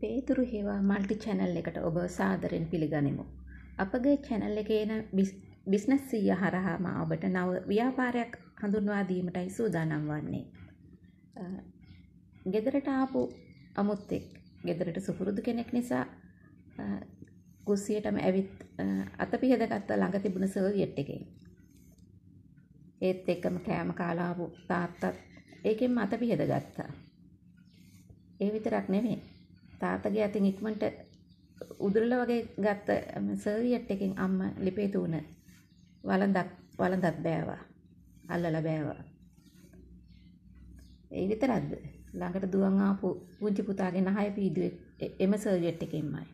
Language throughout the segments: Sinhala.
පේතුරු හේවා මල්ටි චැනල් එකට ඔබ සාදරෙන් පිළිගනිමු. අපගේ චැනල් එකේ එන බිස්නස් සීය හරහා මා ඔබට නව ව්‍යාපාරයක් හඳුන්වා දීමටයි සූදානම් වන්නේ. ගෙදරට ආපු අමුත්තෙක් ගෙදරට සුපුරුදු කෙනෙක් නිසා කුස්සියටම ඇවිත් අතපිහද ගත්ත ළඟ තිබුණ සර්වියට් එකෙන්. ඒත් එක්කම කෑම කාලා ආපු තාත්තත් ඒකෙන් අතපිහද ගත්තා. ඒ විතරක් නෙමෙයි තාත්තගේ අතින් ඉක්මනට උදුරල වගේ ගත්ත සර්වියට් එකෙන් අම්ම ලිපේ තුන වළඳක් වළඳක් බෑවා. අල්ලලා බෑවා. ඒ විතරක්ද? ළඟට දුවන් ආපු පුංචි පුතාගේ නහය පීදුවේ එම සර්වියට් එකෙන්මයි.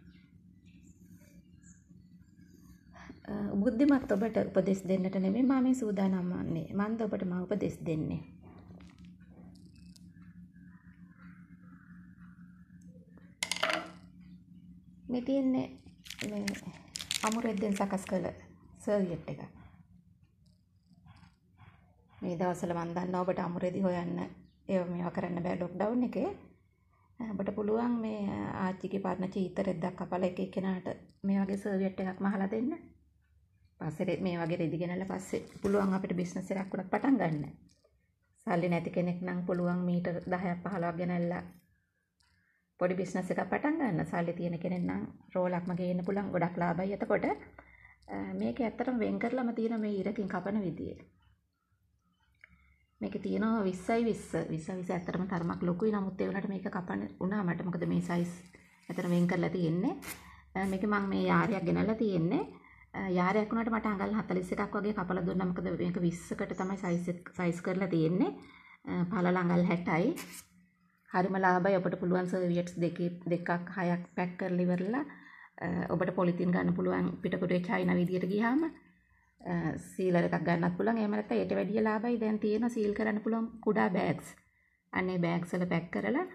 බුද්ධිමත් ඔබට උපදෙස් දෙන්නට නෙමෙයි මම මේ සූදානම් වන්නේ. මන්ද ඔබට මම උපදෙස් දෙන්නේ. මේ තියෙන්නේ මේ අමුරෙද්දෙන් සකස් කළ සර්වියට් එක. මේ දවස්වල මම දන්නවා ඔබට අමුරෙදි හොයන්න ඒව මේවා කරන්න බෑ ලොක්ඩවුන් එකේ. ඔබට පුළුවන් මේ ආච්චිගේ පරණ චීතරෙද්දක් කපලා එක එක්කෙනාට මේ වගේ සර්වියට් එකක් මහලා දෙන්න. පස්සේ මේ වගේ රෙදි ගෙනල්ලා පස්සේ පුළුවන් අපිට බිස්නස් එකක් උනත් පටන් ගන්න. සල්ලි නැති කෙනෙක් නම් පුළුවන් මීටර් 10ක් 15ක් ගෙනල්ලා පොඩි බිස්නස් එකක් පටන් ගන්න සල්ලි තියෙන කෙනෙක් නම් රෝලක්ම ගේන්න පුළුවන් ගොඩක් ලාභයි. එතකොට මේක ඇත්තටම වෙන් කරලම තියෙන මේ ඉරකින් කපන විදිය. මේක තියෙනවා 20යි 20. 20 20 ඇත්තටම තරමක් ලොකුයි. නමුත් ඒ වුණාට මේක කපන වුණා මට. මොකද මේ සයිස් ඇත්තටම වෙන් කරලා තියෙන්නේ. මේක මම මේ යාරයක් ගෙනල්ලා තියෙන්නේ. යාරයක් වුණාට මට අඟල් 41ක් වගේ කපලා දුන්නා. මොකද මේක 20කට තමයි සයිස් සයිස් කරලා තියෙන්නේ. පළල අඟල් 60යි. හරිම ලාභයි ඔබට පුළුවන් සර්වියට්ස් දෙකේ දෙකක් හයක් පැක් කරලා ඉවරලා ඔබට පොලිතින් ගන්න පුළුවන් පිටකොටුවේ චයින විදියට ගියාම සීලර් එකක් ගන්නත් පුළුවන් එහෙම නැත්නම් ඊට වැඩිය ලාභයි දැන් තියෙන සීල් කරන්න පුළුවන් කුඩා බෑග්ස් අනේ බෑග්ස් වල පැක් කරලා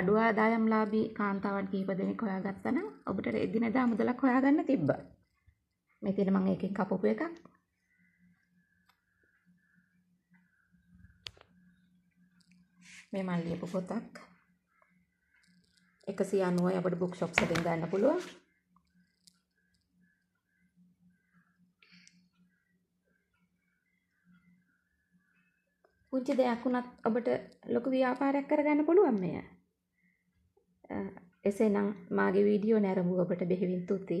අඩු ආදායම් ලාභී කාන්තාවන් කීප දෙනෙක් හොයාගත්තා නම් ඔබට එදිනෙදා මුදලක් හොයාගන්න තිබ්බා මේ තියෙන මම එකෙන් කපපු එකක් මේ මම ලියපු පොතක් 190යි අපේ බුක් ෂොප්ස් එකෙන් ගන්න පුළුවන් පුංචි දෙයක් වුණත් ඔබට ලොකු ව්‍යාපාරයක් කරගන්න පුළුවන් මෙය එසේනම් මාගේ වීඩියෝ නැරඹුව ඔබට බෙහෙවින් තුති